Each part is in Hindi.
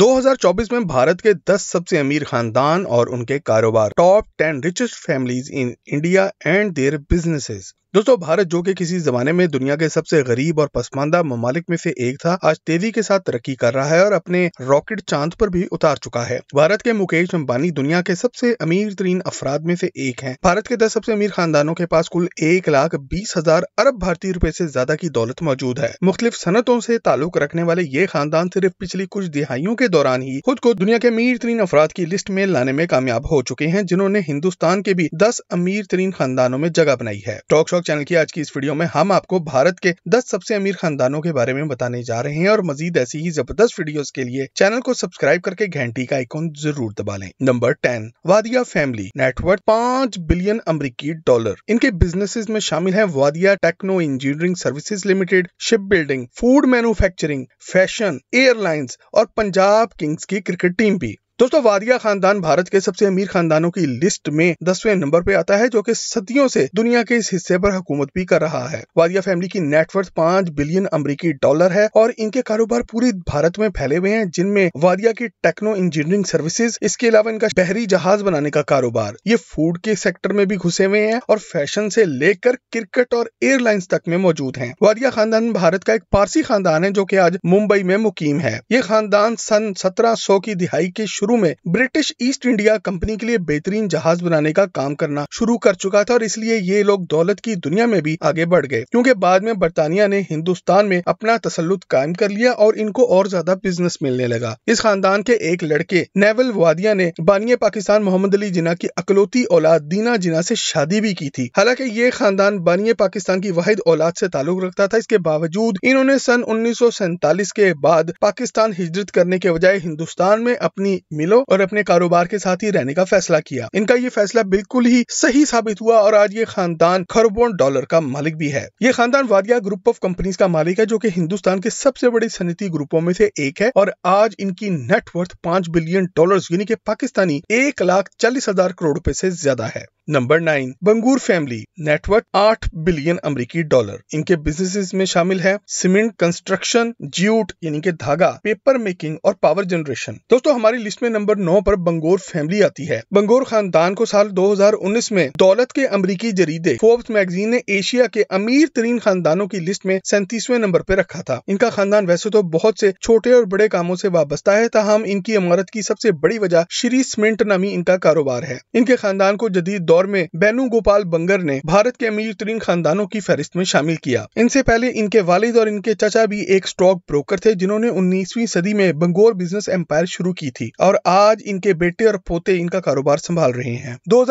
2024 में भारत के 10 सबसे अमीर खानदान और उनके कारोबार top 10 richest families in India and their businesses दोस्तों भारत जो कि किसी जमाने में दुनिया के सबसे गरीब और पसमानदा ममालिक में से एक था आज तेजी के साथ तरक्की कर रहा है और अपने रॉकेट चांद पर भी उतार चुका है भारत के मुकेश अंबानी दुनिया के सबसे अमीर तरीन अफराद में से एक है भारत के दस सबसे अमीर खानदानों के पास कुल एक लाख बीस हजार अरब भारतीय रूपए ऐसी ज्यादा की दौलत मौजूद है मुख्तलिफ सनतों ऐसी ताल्लुक रखने वाले ये खानदान सिर्फ पिछली कुछ दिहाइयों के दौरान ही खुद को दुनिया के अमीर तरीन अफराद की लिस्ट में लाने में कामयाब हो चुके हैं जिन्होंने हिंदुस्तान के भी दस अमीर तरीन खानदानों में जगह बनाई है टॉक ब्लॉग चैनल की आज की इस वीडियो में हम आपको भारत के 10 सबसे अमीर खानदानों के बारे में बताने जा रहे हैं और मजीद ऐसी ही जबरदस्त वीडियो के लिए चैनल को सब्सक्राइब करके घंटी का आइकॉन जरूर दबा लें number ten Wadia family network पाँच बिलियन अमरीकी डॉलर इनके बिजनेस में शामिल है Wadia techno engineering services limited ship building food manufacturing fashion airlines और पंजाब किंग्स की क्रिकेट टीम भी दोस्तों वादिया खानदान भारत के सबसे अमीर खानदानों की लिस्ट में दसवें नंबर पे आता है जो कि सदियों से दुनिया के इस हिस्से पर हुकूमत भी कर रहा है वादिया फैमिली की नेटवर्थ पांच बिलियन अमरीकी डॉलर है और इनके कारोबार पूरे भारत में फैले हुए हैं जिनमें वादिया की टेक्नो इंजीनियरिंग सर्विसेज इसके अलावा इनका बहरी जहाज बनाने का कारोबार ये फूड के सेक्टर में भी घुसे हुए हैं और फैशन से लेकर क्रिकेट और एयरलाइंस तक में मौजूद है वादिया खानदान भारत का एक पारसी खानदान है जो की आज मुंबई में मुकीम है ये खानदान सन सत्रह की दिहाई के शुरू शुरू में ब्रिटिश ईस्ट इंडिया कंपनी के लिए बेहतरीन जहाज बनाने का काम करना शुरू कर चुका था और इसलिए ये लोग दौलत की दुनिया में भी आगे बढ़ गए क्योंकि बाद में बरतानिया ने हिंदुस्तान में अपना तसलुत कायम कर लिया और इनको और ज्यादा बिजनेस मिलने लगा इस खानदान के एक लड़के नेवल वादिया ने बानिय पाकिस्तान मोहम्मद अली जिना की अकलौती औलाद दीना जिना से शादी भी की थी हालांकि ये खानदान बानिय पाकिस्तान की वाहिद औलाद से ताल्लुक रखता था इसके बावजूद इन्होंने सन उन्नीस के बाद पाकिस्तान हिजरत करने के बजाय हिंदुस्तान में अपनी मिलो और अपने कारोबार के साथ ही रहने का फैसला किया इनका ये फैसला बिल्कुल ही सही साबित हुआ और आज ये खानदान खरबों डॉलर का मालिक भी है ये खानदान वादिया ग्रुप ऑफ कंपनीज का मालिक है जो की हिंदुस्तान के सबसे बड़े सनती ग्रुपों में से एक है और आज इनकी नेटवर्थ पांच बिलियन डॉलर यानी के पाकिस्तानी एक लाख चालीस हजार करोड़ रूपए से ज्यादा है number nine Bangur family network आठ बिलियन अमरीकी डॉलर इनके बिजनेस में शामिल है सीमेंट कंस्ट्रक्शन ज्यूट यानी के धागा पेपर मेकिंग और पावर जनरेशन दोस्तों हमारी लिस्ट में नंबर नौ पर बंगोर फैमिली आती है बंगोर खानदान को साल 2019 में दौलत के अमरीकी जरीदे फोर्ब्स मैगजीन ने एशिया के अमीर तरीन खानदानों की लिस्ट में सैंतीसवे नंबर पर रखा था इनका खानदान वैसे तो बहुत से छोटे और बड़े कामों से वाबस्ता है तहम इनकी इमारत की सबसे बड़ी वजह श्री सीमेंट नामी इनका कारोबार है इनके खानदान को जदीद दौर दौर में बैनू गोपाल बंगर ने भारत के अमीर तरीन खानदानों की फहरिस्त में शामिल किया इनसे पहले इनके वालिद और इनके चाचा भी एक स्टॉक ब्रोकर थे जिन्होंने उन्नीसवीं सदी में बंगोर बिजनेस एम्पायर शुरू की थी और आज इनके बेटे और पोते इनका कारोबार संभाल रहे हैं दो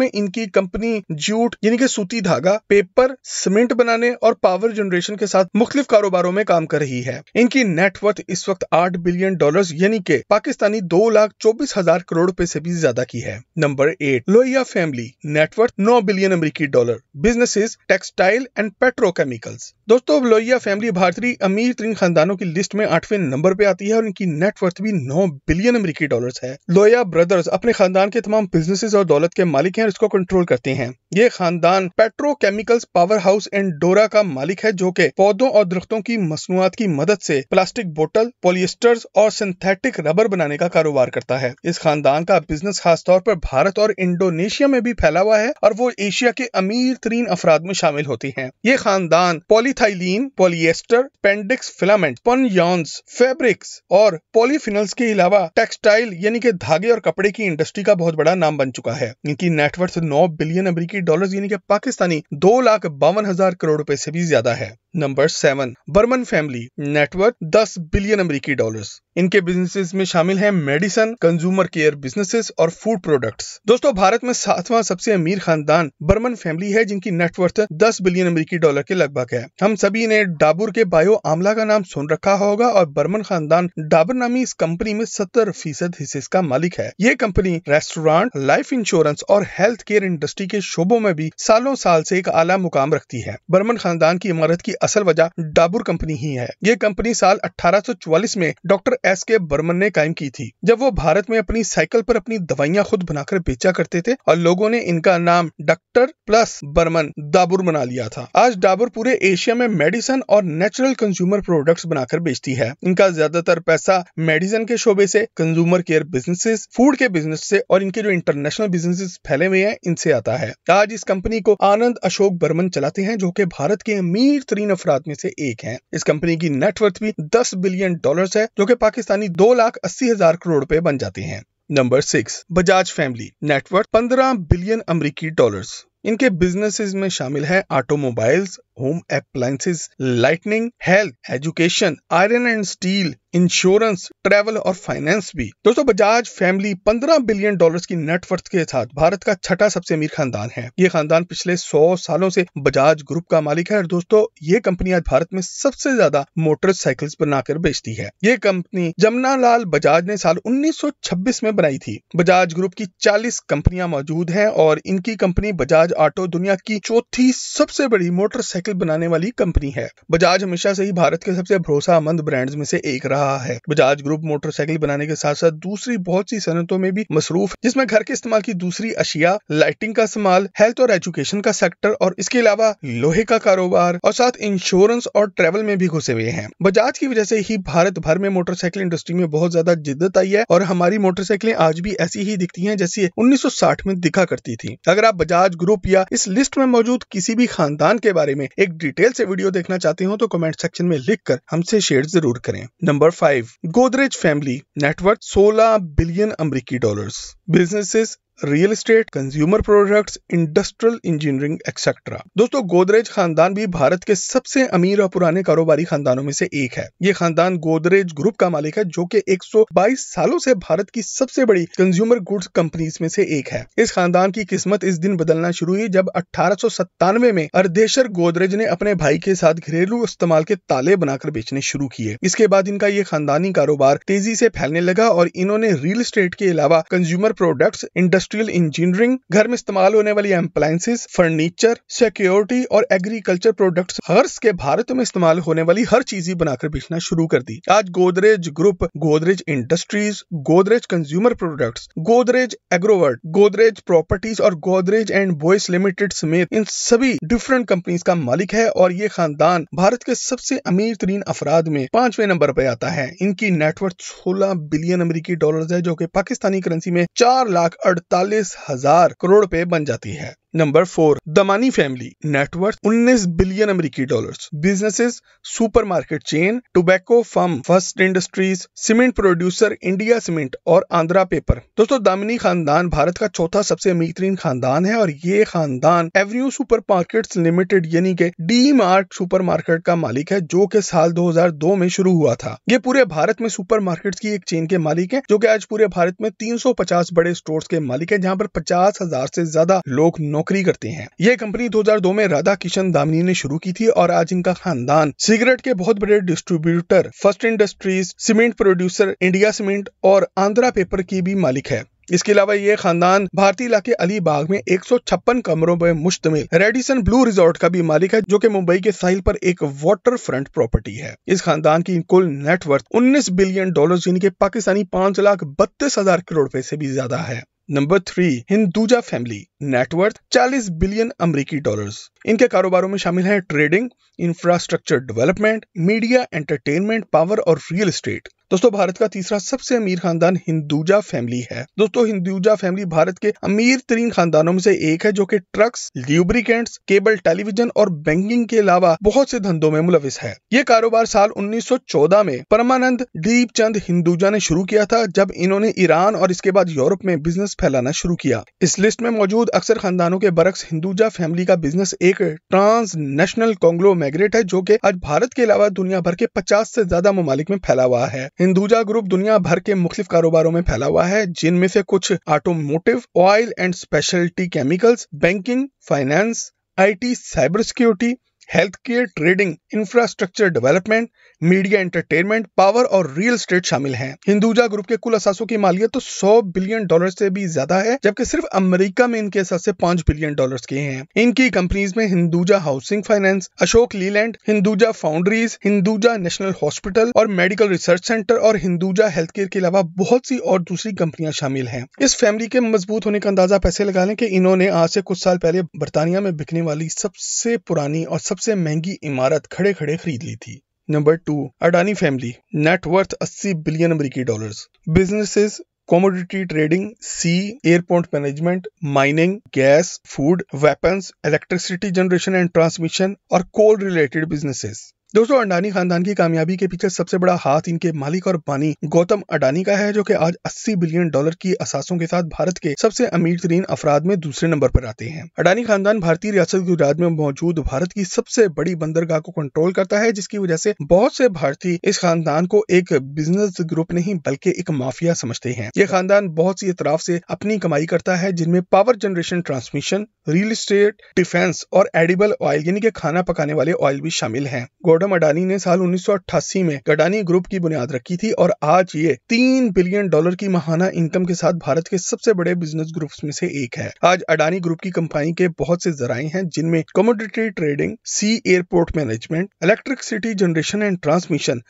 में इनकी कंपनी जूट यानी कि सूती धागा पेपर सीमेंट बनाने और पावर जनरेशन के साथ मुख्तलिफ कारोबारों में काम कर रही है इनकी नेटवर्थ इस वक्त आठ बिलियन डॉलर यानी के पाकिस्तानी दो लाख चौबीस हजार करोड़ रूपए से भी ज्यादा की है number eight Lohia family net worth नौ बिलियन अमरीकी dollar businesses textile and petrochemicals दोस्तों लोहिया फैमिली भारतीय अमीर तीन खानदानों की लिस्ट में आठवें नंबर पे आती है और इनकी नेटवर्थ भी नौ बिलियन अमरीकी डॉलर है लोहिया ब्रदर्स अपने खानदान के तमाम बिजनेसेस और दौलत के मालिक हैं और इसको कंट्रोल करते हैं ये खानदान पेट्रोकेमिकल्स पावर हाउस एंड डोरा का मालिक है जो की पौधों और दरख्तों की मसनूआत की मदद से प्लास्टिक बोतल पोलियस्टर्स और सिंथेटिक रबर बनाने का कारोबार करता है इस खानदान का बिजनेस खासतौर पर भारत और इंडोनेशिया में भी भी फैला हुआ है और वो एशिया के अमीर तरीन अफराद में शामिल होती है ये खानदान पॉलीथाइलीन पॉलिएस्टर पेंडिक्स फिलामेंट पनयॉन्स फेब्रिक्स और पॉलीफिनल्स के अलावा टेक्सटाइल यानी कि धागे और कपड़े की इंडस्ट्री का बहुत बड़ा नाम बन चुका है इनकी नेटवर्थ नौ बिलियन अमरीकी डॉलर यानी कि पाकिस्तानी दो लाख बावन हजार करोड़ रुपए से भी ज्यादा है number seven Burman family net worth दस बिलियन अमरीकी डॉलर्स इनके बिजनेसेस में शामिल है मेडिसन कंज्यूमर केयर बिजनेसेस और फूड प्रोडक्ट्स दोस्तों भारत में सातवां सबसे अमीर खानदान बर्मन फैमिली है जिनकी नेटवर्थ 10 बिलियन अमेरिकी डॉलर के लगभग है हम सभी ने डाबुर के बायो आमला का नाम सुन रखा होगा और बर्मन खानदान डाबर नामी इस कंपनी में सत्तर फीसद हिस्से का मालिक है ये कंपनी रेस्टोरेंट लाइफ इंश्योरेंस और हेल्थ केयर इंडस्ट्री के शोबों में भी सालों साल ऐसी एक आला मुकाम रखती है बर्मन खानदान की इमारत की असल वजह डाबुर कंपनी ही है ये कंपनी साल अठारह में डॉक्टर एस के बर्मन ने कायम की थी जब वो भारत में अपनी साइकिल पर अपनी दवाइयाँ खुद बनाकर बेचा करते थे और लोगों ने इनका नाम डॉक्टर प्लस बर्मन दाबुर बना लिया था आज डाबर पूरे एशिया में मेडिसन और नेचुरल कंज्यूमर प्रोडक्ट्स बनाकर बेचती है इनका ज्यादातर पैसा मेडिसिन के शोबे से कंज्यूमर केयर बिजनेसेस फूड के बिजनेस से और इनके जो इंटरनेशनल बिजनेसेस फैले हुए हैं इनसे आता है आज इस कंपनी को आनंद अशोक बर्मन चलाते हैं जो की भारत के अमीर तरीन अफराद में से एक है इस कंपनी की नेटवर्थ भी दस बिलियन डॉलर है जो की पाकिस्तानी दो लाख अस्सी हजार करोड़ रुपए बन जाते हैं number six Bajaj family network पंद्रह बिलियन अमरीकी डॉलर इनके बिजनेसेस में शामिल है automobiles home appliances, lightning health education iron and steel insurance travel और फाइनेंस भी दोस्तों बजाज फैमिली 15 बिलियन डॉलर्स की नेटवर्थ के साथ भारत का छठा सबसे अमीर खानदान है ये खानदान पिछले 100 सालों से बजाज ग्रुप का मालिक है और दोस्तों ये कंपनी आज भारत में सबसे ज्यादा मोटरसाइकिल बनाकर बेचती है ये कंपनी जमुना लाल बजाज ने साल उन्नीस में बनाई थी बजाज ग्रुप की चालीस कंपनियां मौजूद है और इनकी कंपनी बजाज ऑटो दुनिया की चौथी सबसे बड़ी मोटरसाइकिल पेंसिल बनाने वाली कंपनी है बजाज हमेशा से ही भारत के सबसे भरोसामंद ब्रांड्स में से एक रहा है बजाज ग्रुप मोटरसाइकिल बनाने के साथ साथ दूसरी बहुत सी सनतों में भी मसरूफ जिसमें घर के इस्तेमाल की दूसरी अशिया लाइटिंग का इस्तेमाल हेल्थ और एजुकेशन का सेक्टर और इसके अलावा लोहे का कारोबार और साथ इंश्योरेंस और ट्रेवल में भी घुसे हुए हैं बजाज की वजह से ही भारत भर में मोटरसाइकिल इंडस्ट्री में बहुत ज्यादा जिद्दत आई है और हमारी मोटरसाइकिलें आज भी ऐसी ही दिखती हैं जैसी 1960 में दिखा करती थी अगर आप बजाज ग्रुप या इस लिस्ट में मौजूद किसी भी खानदान के बारे में एक डिटेल से वीडियो देखना चाहते हो तो कमेंट सेक्शन में लिख कर हमसे शेयर जरूर करें number five Godrej family network सोलह बिलियन अमरीकी dollar businesses real estate consumer products industrial engineering etcetera दोस्तों गोदरेज खानदान भी भारत के सबसे अमीर और पुराने कारोबारी खानदानों में से एक है ये खानदान गोदरेज ग्रुप का मालिक है जो कि 122 सालों से भारत की सबसे बड़ी कंज्यूमर गुड्स कंपनीज में से एक है इस खानदान की किस्मत इस दिन बदलना शुरू हुई जब अठारह में अर्धेश्वर गोदरेज ने अपने भाई के साथ घरेलू इस्तेमाल के ताले बनाकर बेचने शुरू किए इसके बाद इनका ये खानदानी कारोबार तेजी से फैलने लगा और इन्होंने रियल स्टेट के अलावा consumer products industry industrial engineering घर में इस्तेमाल होने वाली अप्लायसेज फर्नीचर सिक्योरिटी और एग्रीकल्चर प्रोडक्ट हर्ष के भारत में इस्तेमाल होने वाली हर ही बनाकर बेचना शुरू कर दी आज Godrej group Godrej industries Godrej consumer products Godrej agrovet Godrej properties और गोदरेज एंड बॉयस लिमिटेड समेत इन सभी डिफरेंट कंपनीज का मालिक है और ये खानदान भारत के सबसे अमीर तरीन अफराद में पांचवें नंबर पर आता है इनकी नेटवर्थ सोलह बिलियन अमरीकी डॉलर है जो की पाकिस्तानी करेंसी में चार लाख अड़तीस इकतालीस हजार करोड़ पे बन जाती है number four Damani family network 19 billion अमेरिकी dollars businesses supermarket chain tobacco firm first industries cement producer India cement और आंध्रा पेपर दोस्तों दामिनी खानदान भारत का चौथा सबसे अमीर तरीन खानदान है और ये खानदान एवन्यू सुपर मार्केट लिमिटेड यानी के डी मार्ट सुपर मार्केट का मालिक है जो की साल दो में शुरू हुआ था ये पूरे भारत में सुपर मार्केट की एक चेन के मालिक है जो की आज पूरे भारत में पचास बड़े स्टोर के मालिक है जहाँ पर पचास हजार से ज्यादा लोग नौ नौकरी करते हैं ये कंपनी 2002 में राधा किशन दामनी ने शुरू की थी और आज इनका खानदान सिगरेट के बहुत बड़े distributor first industries cement producer India cement और आंध्रा पेपर की भी मालिक है इसके अलावा ये खानदान भारतीय इलाके अलीबाग में एक कमरों में मुश्तमिल रेडिसन ब्लू रिजॉर्ट का भी मालिक है जो कि मुंबई के साहिल पर एक वाटर फ्रंट प्रॉपर्टी है इस खानदान की कुल नेटवर्थ 19 बिलियन डॉलर यानी कि पाकिस्तानी पांच लाख बत्तीस हजार करोड़ रुपए से भी ज्यादा है number three Hinduja family net worth 40 billion अमेरिकी डॉलर्स इनके कारोबारों में शामिल है trading infrastructure development media entertainment power और रियल एस्टेट दोस्तों भारत का तीसरा सबसे अमीर खानदान हिंदुजा फैमिली है दोस्तों हिंदूजा फैमिली भारत के अमीर तरीन खानदानों में से एक है जो कि ट्रक्स ल्यूब्रिकेंट्स केबल टेलीविजन और बैंकिंग के अलावा बहुत से धंधों में मुलविस है ये कारोबार साल 1914 में परमानंद दीप चंद हिंदुजा ने शुरू किया था जब इन्होंने ईरान और इसके बाद यूरोप में बिजनेस फैलाना शुरू किया इस लिस्ट में मौजूद अक्सर खानदानों के बरक्स हिंदुजा फैमिली का बिजनेस एक ट्रांस नेशनल कॉन्ग्लो है जो की आज भारत के अलावा दुनिया भर के पचास से ज्यादा ममालिक में फैला हुआ है हिंदुजा ग्रुप दुनिया भर के मुख्तिक कारोबारों में फैला हुआ है जिनमें से कुछ automotive oil and speciality chemicals banking finance IT cyber security health care trading infrastructure development media entertainment power और रियल स्टेट शामिल हैं हिंदुजा ग्रुप के कुल असासों की मालियत तो 100 बिलियन डॉलर से भी ज्यादा है जबकि सिर्फ अमेरिका में इनके असासे 5 बिलियन डॉलर के हैं इनकी कंपनीज में Hinduja housing finance Ashok Leyland Hinduja foundries Hinduja national hospital और मेडिकल रिसर्च सेंटर और हिंदुजा हेल्थ केयर के अलावा बहुत सी और दूसरी कंपनियां शामिल है इस फैमिली के मजबूत होने का अंदाजा पैसे लगा लें की इन्होंने आज से कुछ साल पहले बरतानिया में बिकने वाली सबसे पुरानी और सबसे महंगी इमारत खड़े खड़े खरीद ली थी Number 2. Adani family. Net worth 80 billion American dollars. Businesses commodity trading, sea, airport management, mining, gas, food, weapons, electricity generation and transmission are coal related businesses. दोस्तों अडानी खानदान की कामयाबी के पीछे सबसे बड़ा हाथ इनके मालिक और बानी गौतम अडानी का है जो कि आज 80 बिलियन डॉलर की असासों के साथ भारत के सबसे अमीर तरीन अफराद में दूसरे नंबर पर आते हैं अडानी खानदान भारतीय रियासत गुजरात में मौजूद भारत की सबसे बड़ी बंदरगाह को कंट्रोल करता है जिसकी वजह से बहुत से भारतीय इस खानदान को एक बिजनेस ग्रुप नहीं बल्कि एक माफिया समझते हैं ये खानदान बहुत सी इतराफ से अपनी कमाई करता है जिनमें power generation transmission real state defence और एडिबल ऑयल यानी कि खाना पकाने वाले ऑयल भी शामिल है गौतम अडानी ने साल उन्नीस में अडानी ग्रुप की बुनियाद रखी थी और आज ये तीन बिलियन डॉलर की महाना इनकम के साथ भारत के सबसे बड़े बिजनेस ग्रुप्स में से एक है आज अडानी ग्रुप की कंपनी के बहुत से जराए हैं जिनमें commodity trading sea airport management electricity generation and transmission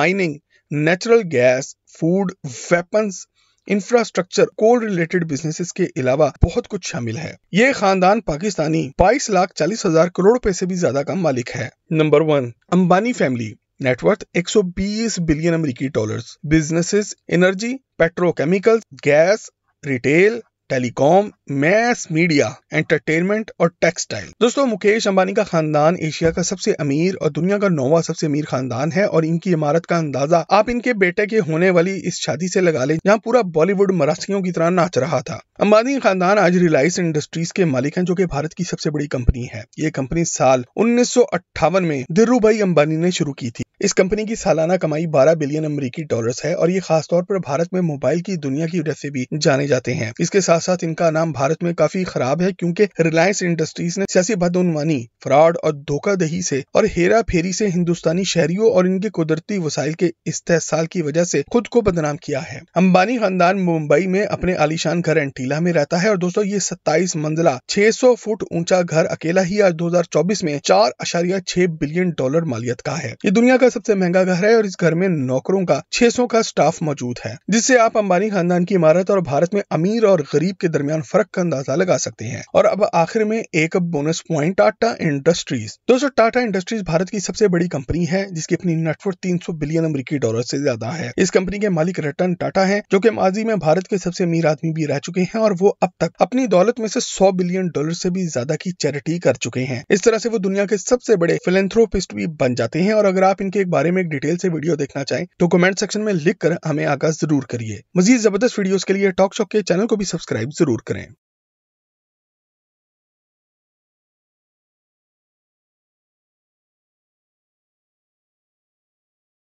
mining natural gas food weapons infrastructure coal related businesses के अलावा बहुत कुछ शामिल है ये खानदान पाकिस्तानी बाईस लाख चालीस हजार करोड़ रूपए से भी ज्यादा का मालिक है number one Ambani family net worth 120 billion अमेरिकी dollars businesses energy petrochemicals gas retail telecom mass media entertainment और टेक्सटाइल दोस्तों मुकेश अंबानी का खानदान एशिया का सबसे अमीर और दुनिया का नौवा सबसे अमीर खानदान है और इनकी इमारत का अंदाजा आप इनके बेटे के होने वाली इस शादी से लगा लें जहां पूरा बॉलीवुड मराठियों की तरह नाच रहा था अंबानी खानदान आज रिलायंस इंडस्ट्रीज के मालिक है जो की भारत की सबसे बड़ी कंपनी है ये कंपनी साल उन्नीस में धीरू भाई अंबानी ने शुरू की थी इस कंपनी की सालाना कमाई 12 बिलियन अमेरिकी डॉलर्स है और ये खासतौर पर भारत में मोबाइल की दुनिया की वजह से भी जाने जाते हैं इसके साथ साथ इनका नाम भारत में काफी खराब है क्योंकि रिलायंस इंडस्ट्रीज ने सियासी बदउनवानी फ्रॉड और धोखादही से और हेरा फेरी से हिंदुस्तानी शहरियों और इनके कुदरती वसाइल के इस्तेसाल की वजह से खुद को बदनाम किया है अम्बानी खानदान मुंबई में अपने आलिशान घर एंटीला में रहता है और दोस्तों ये सत्ताईस मंजिला सौ फुट ऊंचा घर अकेला ही आज चौबीस में चार बिलियन डॉलर मालियत का है ये दुनिया का का सबसे महंगा घर है और इस घर में नौकरों का सौ का स्टाफ मौजूद है जिससे आप अंबानी खानदान की इमारत और भारत में अमीर और गरीब के दरमियान फर्क का अंदाजा लगा सकते हैं और अब आखिर में एक बोनस पॉइंट टाटा इंडस्ट्रीज दोस्तों टाटा इंडस्ट्रीज भारत की सबसे बड़ी कंपनी है जिसकी अपनी नेटवर्क सौ बिलियन अमरीकी डॉलर ऐसी ज्यादा है इस कंपनी के मालिक रतन टाटा है जो की माजी में भारत के सबसे अमीर आदमी भी रह चुके हैं और वो अब तक अपनी दौलत में से 100 बिलियन डॉलर से भी ज्यादा की चैरिटी कर चुके हैं इस तरह से वो दुनिया के सबसे बड़े फिलेंथ्रोपिस्ट भी बन जाते हैं और अगर आप इनके के एक बारे में एक डिटेल से वीडियो देखना चाहें तो कमेंट सेक्शन में लिख कर हमें आगाज जरूर करिए मजीद जबरदस्त वीडियोस के लिए टॉक शॉक के चैनल को भी सब्सक्राइब जरूर करें